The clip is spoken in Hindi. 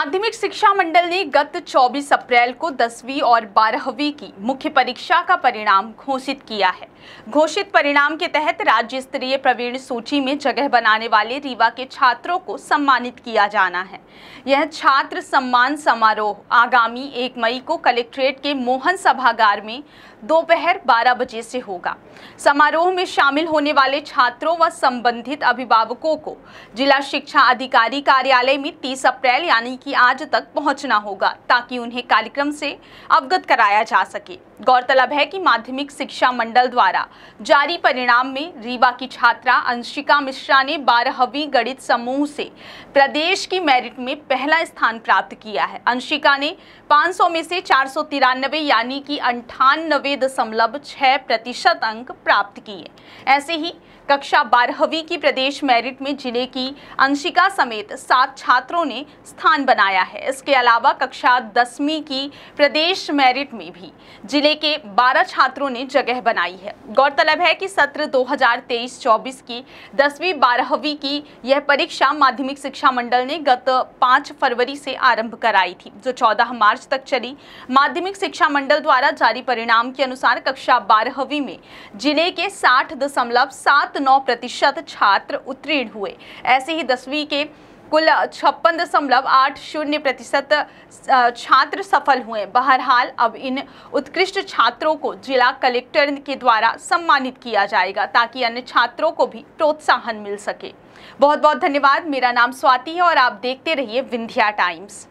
माध्यमिक शिक्षा मंडल ने गत 24 अप्रैल को 10वीं और 12वीं की मुख्य परीक्षा का परिणाम घोषित किया है घोषित परिणाम के तहत राज्य स्तरीय प्रवीण सूची में जगह बनाने वाले रीवा के छात्रों को सम्मानित किया जाना है यह छात्र सम्मान समारोह आगामी 1 मई को कलेक्ट्रेट के मोहन सभागार में दोपहर 12 बजे से होगा समारोह में शामिल होने वाले छात्रों व संबंधित अभिभावकों को जिला शिक्षा अधिकारी कार्यालय में तीस अप्रैल यानी कि की आज तक पहुंचना होगा ताकि उन्हें कार्यक्रम से अवगत कराया जा सके गौरतलब है कि माध्यमिक शिक्षा मंडल द्वारा जारी परिणाम में रीवा की छात्रा अंशिका मिश्रा ने बारहवीं गणित समूह से प्रदेश की मेरिट में पहला स्थान प्राप्त किया है अंशिका ने 500 में से चार यानी कि अंठानबे प्रतिशत अंक प्राप्त किए ऐसे ही कक्षा बारहवीं की प्रदेश मेरिट में जिले की अंशिका समेत सात छात्रों ने स्थान बना बनाया है इसके अलावा कक्षा दसवीं की प्रदेश मेरिट में भी जिले के 12 छात्रों ने जगह बनाई है गौरतलब है कि सत्र 2023-24 की दसवीं बारहवीं की यह परीक्षा माध्यमिक शिक्षा मंडल ने गत 5 फरवरी से आरंभ कराई थी जो 14 मार्च तक चली माध्यमिक शिक्षा मंडल द्वारा जारी परिणाम के अनुसार कक्षा बारहवीं में जिले के साठ छात्र उत्तीर्ण हुए ऐसे ही दसवीं के कुल छप्पन दशमलव आठ शून्य प्रतिशत छात्र सफल हुए बहरहाल अब इन उत्कृष्ट छात्रों को जिला कलेक्टर के द्वारा सम्मानित किया जाएगा ताकि अन्य छात्रों को भी प्रोत्साहन मिल सके बहुत बहुत धन्यवाद मेरा नाम स्वाति है और आप देखते रहिए विंध्या टाइम्स